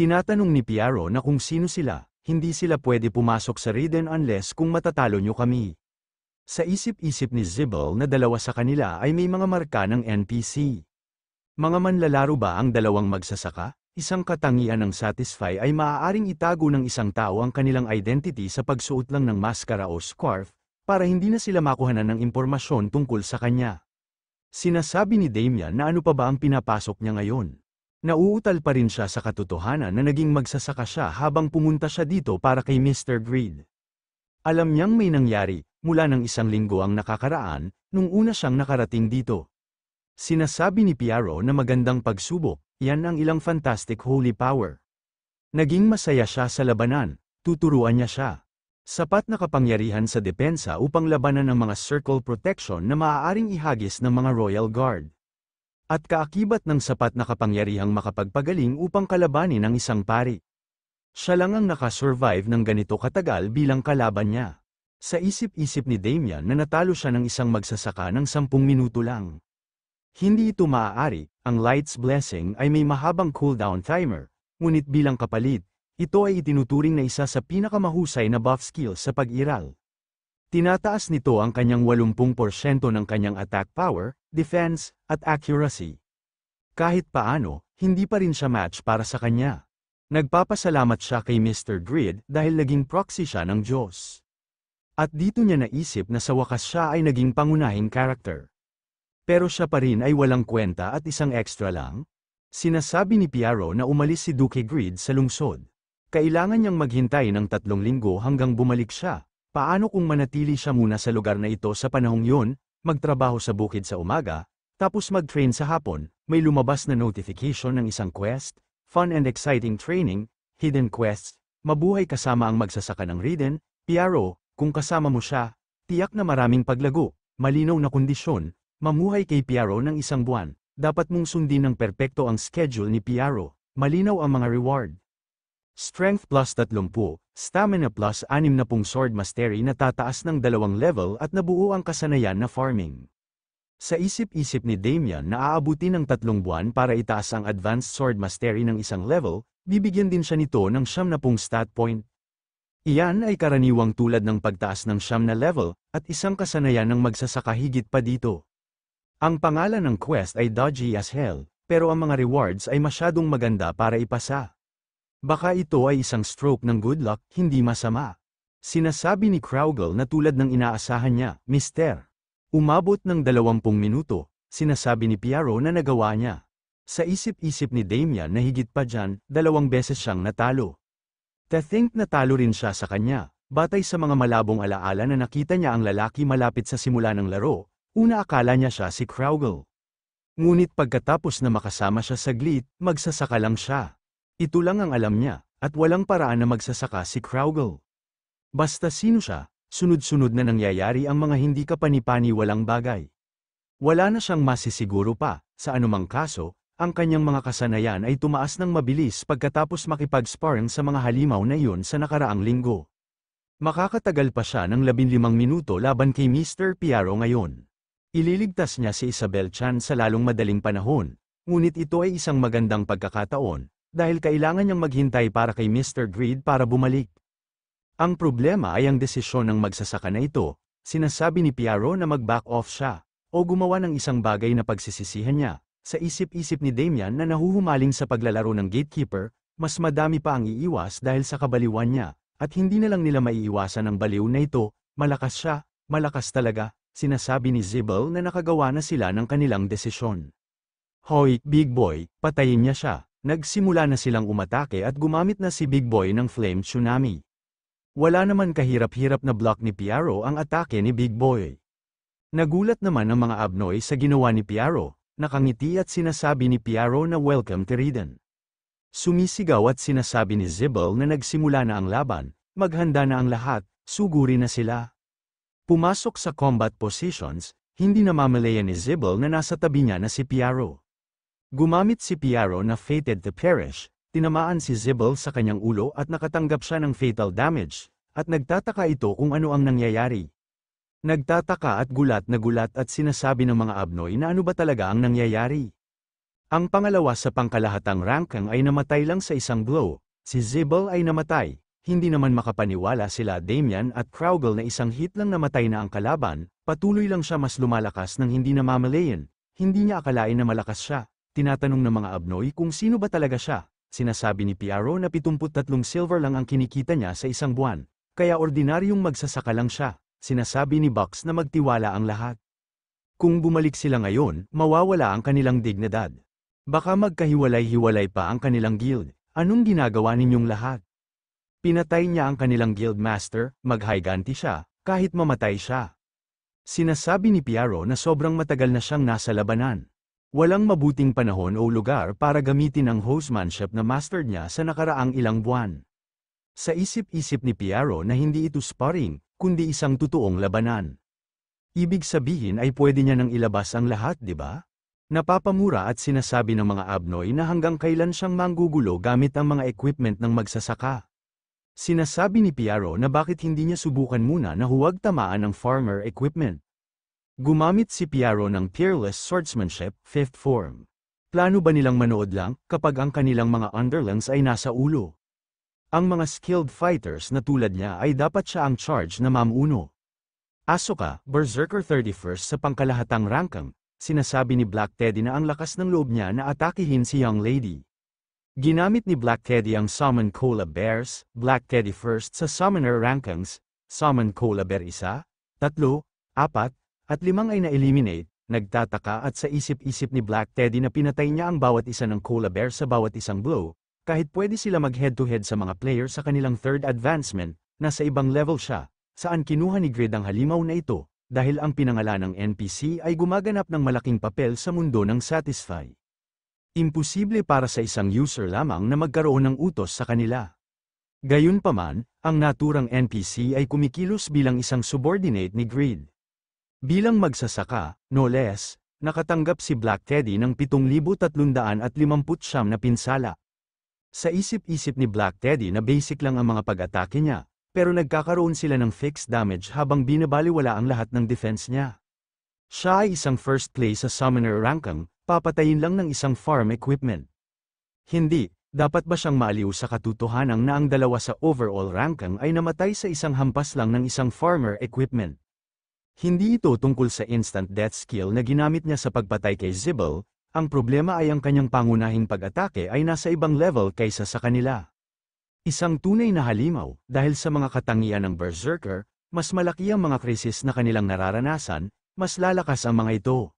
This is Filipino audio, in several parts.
Tinatanong ni Piero na kung sino sila, hindi sila pwede pumasok sa Raiden unless kung matatalo nyo kami. Sa isip-isip ni Zibble na dalawa sa kanila ay may mga marka ng NPC. Mga manlalaro ba ang dalawang magsasaka? Isang katangian ng Satisfy ay maaaring itago ng isang tao ang kanilang identity sa pagsuot lang ng maskara o scarf, para hindi na sila makuhanan ng impormasyon tungkol sa kanya. Sinasabi ni Damian na ano pa ba ang pinapasok niya ngayon. Nauutal pa rin siya sa katotohanan na naging magsasaka siya habang pumunta siya dito para kay Mr. Greed. Alam niyang may nangyari, mula ng isang linggo ang nakakaraan, nung una siyang nakarating dito. Sinasabi ni Piero na magandang pagsubok, yan ang ilang fantastic holy power. Naging masaya siya sa labanan, tuturuan niya siya. Sapat na kapangyarihan sa depensa upang labanan ang mga circle protection na maaaring ihagis ng mga Royal Guard at kaakibat ng sapat na kapangyarihang makapagpagaling upang kalabanin ang isang pari. Siya lang ang nakasurvive ng ganito katagal bilang kalaban niya. Sa isip-isip ni Damian na natalo siya ng isang magsasaka ng 10 minuto lang. Hindi ito maaari, ang Light's Blessing ay may mahabang cooldown timer, ngunit bilang kapalit, ito ay itinuturing na isa sa pinakamahusay na buff skill sa pag-iral. Tinataas nito ang kanyang 80% ng kanyang attack power, defense, at accuracy. Kahit paano, hindi pa rin siya match para sa kanya. Nagpapasalamat siya kay Mr. Grid dahil naging proxy siya ng Diyos. At dito niya naisip na sa wakas siya ay naging pangunahing character. Pero siya pa rin ay walang kwenta at isang extra lang. Sinasabi ni Piero na umalis si Duke Grid sa lungsod. Kailangan niyang maghintay ng tatlong linggo hanggang bumalik siya. Paano kung manatili siya muna sa lugar na ito sa panahong yun, magtrabaho sa bukid sa umaga, tapos mag-train sa hapon, may lumabas na notification ng isang quest, fun and exciting training, hidden quests, mabuhay kasama ang magsasaka ng Riden, Piaro, kung kasama mo siya, tiyak na maraming paglago, malinaw na kondisyon, mamuhay kay Piaro ng isang buwan, dapat mong sundin ng perpekto ang schedule ni Piaro, malinaw ang mga reward, Strength plus 30, Stamina plus 60 Sword Mastery na tataas ng dalawang level at nabuo ang kasanayan na farming. Sa isip-isip ni Damian na aabuti ng tatlong buwan para itaas ang Advanced Sword Mastery ng isang level, bibigyan din siya nito ng 70 stat point. Iyan ay karaniwang tulad ng pagtaas ng siyam na level, at isang kasanayan ng magsasaka higit pa dito. Ang pangalan ng quest ay dodgy as hell, pero ang mga rewards ay masyadong maganda para ipasa. Baka ito ay isang stroke ng good luck, hindi masama. Sinasabi ni Kraugle na tulad ng inaasahan niya, Mr. Umabot ng 20 minuto, sinasabi ni Piero na nagawa niya. Sa isip-isip ni Damian na higit pa dyan, dalawang beses siyang natalo. To think natalo rin siya sa kanya, batay sa mga malabong alaala na nakita niya ang lalaki malapit sa simula ng laro, una akala niya siya si Kraugle. Ngunit pagkatapos na makasama siya saglit, magsasaka lang siya. Ito lang ang alam niya, at walang paraan na magsasaka si Crowgel. Basta sino siya, sunod-sunod na nangyayari ang mga hindi kapanipani walang bagay. Wala na siyang masisiguro pa, sa anumang kaso, ang kanyang mga kasanayan ay tumaas ng mabilis pagkatapos makipag-sparring sa mga halimaw na iyon sa nakaraang linggo. Makakatagal pa siya ng 15 minuto laban kay Mr. Piero ngayon. Ililigtas niya si Isabel Chan sa lalong madaling panahon, ngunit ito ay isang magandang pagkakataon dahil kailangan niyang maghintay para kay Mr. Greed para bumalik. Ang problema ay ang desisyon ng magsasaka na ito, sinasabi ni Piero na mag-back off siya, o gumawa ng isang bagay na pagsisisihan niya. Sa isip-isip ni Damian na nahuhumaling sa paglalaro ng gatekeeper, mas madami pa ang iiwas dahil sa kabaliwan niya, at hindi na lang nila maiiwasan ang baliw na ito, malakas siya, malakas talaga, sinasabi ni Zibel na nakagawa na sila ng kanilang desisyon. Hoy, big boy, patayin niya siya. Nagsimula na silang umatake at gumamit na si Big Boy ng Flame Tsunami. Wala naman kahirap-hirap na block ni Piero ang atake ni Big Boy. Nagulat naman ang mga abnoy sa ginawa ni Piero, nakangiti at sinasabi ni Piero na welcome to Riden. Sumisigaw at sinasabi ni Zibble na nagsimula na ang laban, maghanda na ang lahat, suguri na sila. Pumasok sa combat positions, hindi namamalayan ni Zibble na nasa tabi niya na si Piero. Gumamit si Piaro na fated the perish, tinamaan si Zibble sa kanyang ulo at nakatanggap siya ng fatal damage, at nagtataka ito kung ano ang nangyayari. Nagtataka at gulat na gulat at sinasabi ng mga abnoy na ano ba talaga ang nangyayari. Ang pangalawa sa pangkalahatang rangkang ay namatay lang sa isang blow, si Zibble ay namatay, hindi naman makapaniwala sila Damian at Crowgle na isang hit lang namatay na ang kalaban, patuloy lang siya mas lumalakas ng hindi namamalayan, hindi niya akalain na malakas siya tinatanong ng mga abnoy kung sino ba talaga siya. Sinasabi ni Piaro na 73 silver lang ang kinikita niya sa isang buwan, kaya ordinaryong magsasaka lang siya. Sinasabi ni Box na magtiwala ang lahat. Kung bumalik sila ngayon, mawawala ang kanilang dignidad. Baka magkahiwalay-hiwalay pa ang kanilang guild. Anong ginagawa ninyong lahat? Pinatay niya ang kanilang guild master, maghiganti siya, kahit mamatay siya. Sinasabi ni Piaro na sobrang matagal na siyang nasa labanan. Walang mabuting panahon o lugar para gamitin ang hostmanship na master niya sa nakaraang ilang buwan. Sa isip-isip ni Piero na hindi ito sparring, kundi isang totoong labanan. Ibig sabihin ay pwede niya nang ilabas ang lahat, di ba? Napapamura at sinasabi ng mga abnoy na hanggang kailan siyang manggugulo gamit ang mga equipment ng magsasaka. Sinasabi ni Piero na bakit hindi niya subukan muna na huwag tamaan ng farmer equipment. Gumamit si Piero ng Peerless Swordsmanship, fifth Form. Plano ba nilang manood lang kapag ang kanilang mga underlings ay nasa ulo? Ang mga skilled fighters na tulad niya ay dapat siya ang charge na mamuno. Asuka, Berserker 31st sa pangkalahatang rankang, sinasabi ni Black Teddy na ang lakas ng loob niya na atakihin si Young Lady. Ginamit ni Black Teddy ang Summon Cola Bears, Black Teddy 1st sa Summoner Rankings, Summon Cola Bear 1, 3, 4, at limang ay na-eliminate, nagtataka at sa isip-isip ni Black Teddy na pinatay niya ang bawat isa ng Cola Bear sa bawat isang blow, kahit pwede sila mag head-to-head -head sa mga player sa kanilang third advancement, na sa ibang level siya, saan kinuha ni Grid ang halimaw na ito, dahil ang pinangalan ng NPC ay gumaganap ng malaking papel sa mundo ng Satisfy. Imposible para sa isang user lamang na magkaroon ng utos sa kanila. Gayunpaman, ang naturang NPC ay kumikilos bilang isang subordinate ni Grid. Bilang magsasaka, no less, nakatanggap si Black Teddy ng 7,359 na pinsala. Sa isip-isip ni Black Teddy na basic lang ang mga pag-atake niya, pero nagkakaroon sila ng fixed damage habang binabaliwala ang lahat ng defense niya. Siya ay isang first place sa summoner rankang, papatayin lang ng isang farm equipment. Hindi, dapat ba siyang maaliw sa katotohanan na ang dalawa sa overall rankang ay namatay sa isang hampas lang ng isang farmer equipment? Hindi ito tungkol sa instant death skill na ginamit niya sa pagpatay kay Zibble, ang problema ay ang kanyang pangunahing pag-atake ay nasa ibang level kaysa sa kanila. Isang tunay na halimaw, dahil sa mga katangian ng Berserker, mas malaki ang mga krisis na kanilang nararanasan, mas lalakas ang mga ito.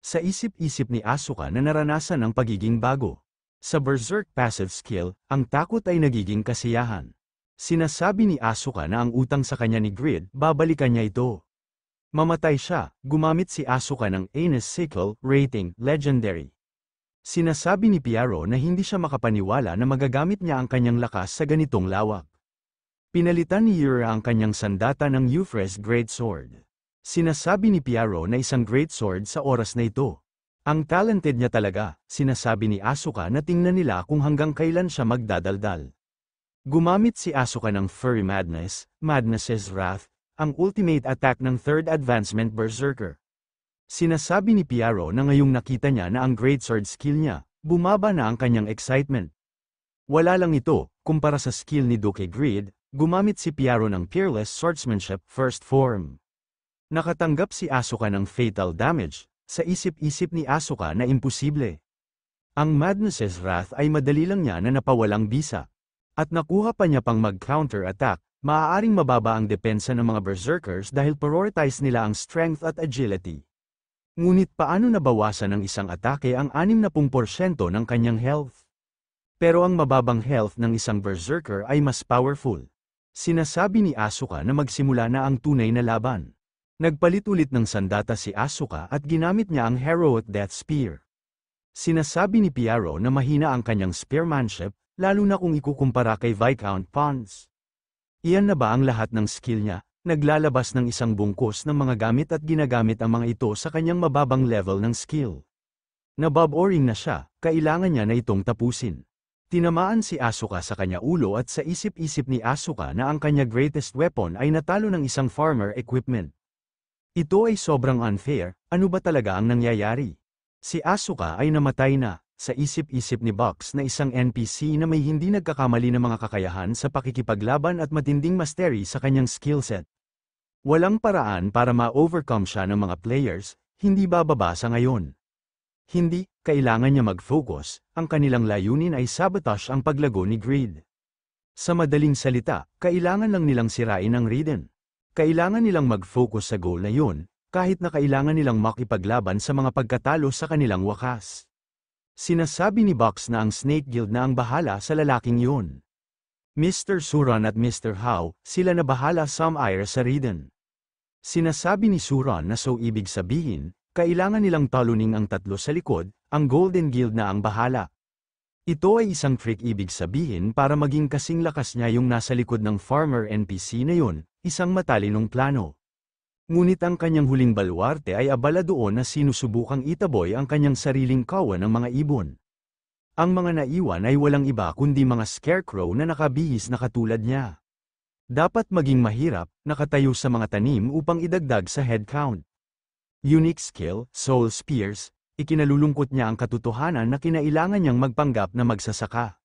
Sa isip-isip ni Asuka na naranasan ang pagiging bago. Sa Berserk passive skill, ang takot ay nagiging kasiyahan. Sinasabi ni Asuka na ang utang sa kanya ni Grid, babalikan niya ito. Mamatay siya, gumamit si Asuka ng Anus Sickle, rating, legendary. Sinasabi ni Piero na hindi siya makapaniwala na magagamit niya ang kanyang lakas sa ganitong lawak. Pinalitan ni Yura ang kanyang sandata ng Euphrates Great Sword. Sinasabi ni Piero na isang Great Sword sa oras na ito. Ang talented niya talaga, sinasabi ni Asuka na tingnan nila kung hanggang kailan siya magdadaldal. Gumamit si Asuka ng Furry Madness, Madness's Wrath, ang ultimate attack ng Third Advancement Berserker. Sinasabi ni Piero na ngayong nakita niya na ang Great Sword skill niya, bumaba na ang kanyang excitement. Wala lang ito, kumpara sa skill ni Duke Greed, gumamit si Piero ng Peerless Swordsmanship First Form. Nakatanggap si Asuka ng fatal damage, sa isip-isip ni Asuka na imposible. Ang Madness's Wrath ay madali lang niya na napawalang bisa. At nakuha pa niya pang mag-counter attack, Maaaring mababa ang depensa ng mga berserkers dahil prioritize nila ang strength at agility. Ngunit paano nabawasan ng isang atake ang 60% ng kanyang health? Pero ang mababang health ng isang berserker ay mas powerful. Sinasabi ni Asuka na magsimula na ang tunay na laban. Nagpalit ulit ng sandata si Asuka at ginamit niya ang Heroic Death Spear. Sinasabi ni Piero na mahina ang kanyang spearmanship, lalo na kung ikukumpara kay Viscount Pons. Iyan na ba ang lahat ng skill niya? Naglalabas ng isang bungkos ng mga gamit at ginagamit ang mga ito sa kanyang mababang level ng skill. Naboboring na siya, kailangan niya na itong tapusin. Tinamaan si Asuka sa kanya ulo at sa isip-isip ni Asuka na ang kanya greatest weapon ay natalo ng isang farmer equipment. Ito ay sobrang unfair, ano ba talaga ang nangyayari? Si Asuka ay namatay na, sa isip-isip ni Box na isang NPC na may hindi nagkakamali na mga kakayahan sa pakikipaglaban at matinding mastery sa kanyang skill set. Walang paraan para ma-overcome siya ng mga players, hindi bababa sa ngayon. Hindi, kailangan niya mag-focus, ang kanilang layunin ay sabotage ang paglago ni Greed. Sa madaling salita, kailangan lang nilang sirain ang Riden. Kailangan nilang mag-focus sa goal na yun, kahit na kailangan nilang makipaglaban sa mga pagkatalo sa kanilang wakas. Sinasabi ni Box na ang Snake Guild na ang bahala sa lalaking yun. Mr. Suran at Mr. Howe, sila na bahala samire sa Riden. Sinasabi ni Suran na so ibig sabihin, kailangan nilang talunin ang tatlo sa likod, ang Golden Guild na ang bahala. Ito ay isang freak ibig sabihin para maging kasing lakas niya yung nasa likod ng farmer NPC na yun, isang matalinong plano. Ngunit ang kanyang huling balwarte ay abala doon na sinusubukang itaboy ang kanyang sariling kawan ng mga ibon. Ang mga naiwan ay walang iba kundi mga scarecrow na nakabihis na katulad niya. Dapat maging mahirap, nakatayo sa mga tanim upang idagdag sa headcount. Unique skill, soul spears, ikinalulungkot niya ang katotohanan na kinailangan niyang magpanggap na magsasaka.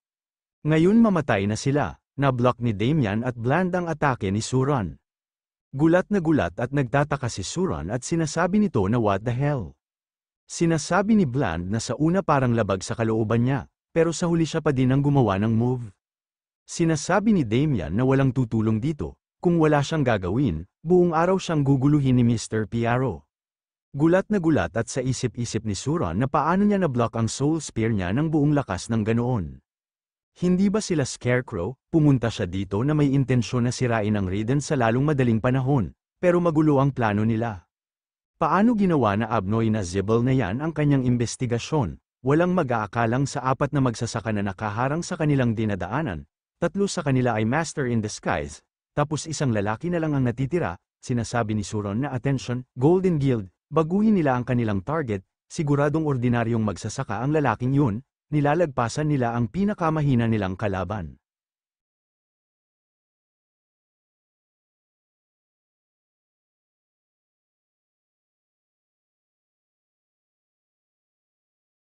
Ngayon mamatay na sila, na-block ni Damian at bland ang atake ni Suron. Gulat na gulat at nagtataka si Suran at sinasabi nito na what the hell. Sinasabi ni Bland na sa una parang labag sa kalooban niya, pero sa huli siya pa din ang gumawa ng move. Sinasabi ni Damian na walang tutulong dito, kung wala siyang gagawin, buong araw siyang guguluhin ni Mr. Piaro. Gulat na gulat at sa isip-isip ni Suran na paano niya na-block ang soul spear niya ng buong lakas ng ganoon. Hindi ba sila Scarecrow, pumunta siya dito na may intensyon na sirain ang Raiden sa lalong madaling panahon, pero magulo ang plano nila. Paano ginawa na Abnoy na Zibble na yan ang kanyang investigasyon? Walang mag-aakalang sa apat na magsasaka na nakaharang sa kanilang dinadaanan, tatlo sa kanila ay master in disguise, tapos isang lalaki na lang ang natitira, sinasabi ni Suron na attention, Golden Guild, baguhin nila ang kanilang target, siguradong ordinaryong magsasaka ang lalaking yun, nilalagpasan nila ang pinakamahina nilang kalaban.